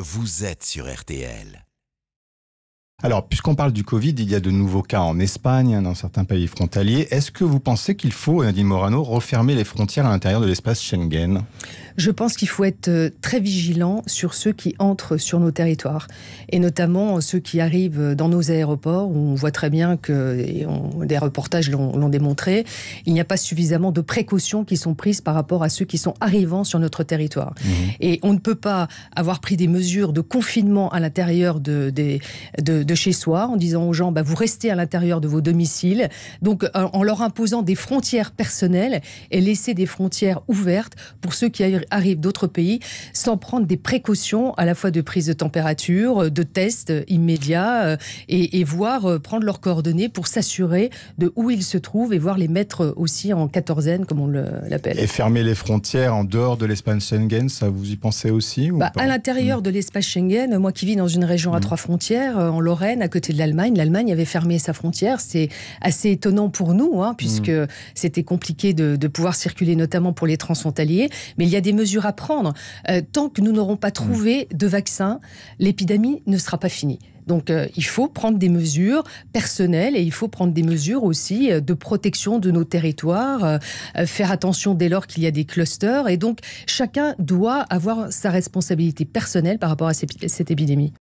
Vous êtes sur RTL. Alors, puisqu'on parle du Covid, il y a de nouveaux cas en Espagne, hein, dans certains pays frontaliers. Est-ce que vous pensez qu'il faut, Nadine Morano, refermer les frontières à l'intérieur de l'espace Schengen Je pense qu'il faut être euh, très vigilant sur ceux qui entrent sur nos territoires, et notamment euh, ceux qui arrivent euh, dans nos aéroports, on voit très bien que, des reportages l'ont démontré, il n'y a pas suffisamment de précautions qui sont prises par rapport à ceux qui sont arrivants sur notre territoire. Mmh. Et on ne peut pas avoir pris des mesures de confinement à l'intérieur de, de de chez soi en disant aux gens bah, vous restez à l'intérieur de vos domiciles, donc euh, en leur imposant des frontières personnelles et laisser des frontières ouvertes pour ceux qui arrivent d'autres pays sans prendre des précautions à la fois de prise de température, euh, de tests euh, immédiats et, voir prendre leurs coordonnées pour s'assurer de où ils se trouvent et voir les mettre aussi en quatorzaine comme on l'appelle. Et fermer les frontières en dehors de l'espace Schengen, ça vous y pensez aussi bah, À l'intérieur mm. de l'espace Schengen, moi qui vis dans une région à mm. trois frontières, en à côté de l'Allemagne. L'Allemagne avait fermé sa frontière. C'est assez étonnant pour nous, hein, puisque mm. c'était compliqué de, pouvoir circuler, notamment pour les transfrontaliers. Mais il y a des mesures à prendre. Euh, tant que nous n'aurons pas trouvé mm. de vaccin, l'épidémie ne sera pas finie. Donc euh, il faut prendre des mesures personnelles et il faut prendre des mesures aussi euh, de protection de nos territoires, faire attention dès lors qu'il y a des clusters. Et donc chacun doit avoir sa responsabilité personnelle par rapport à cette épidémie.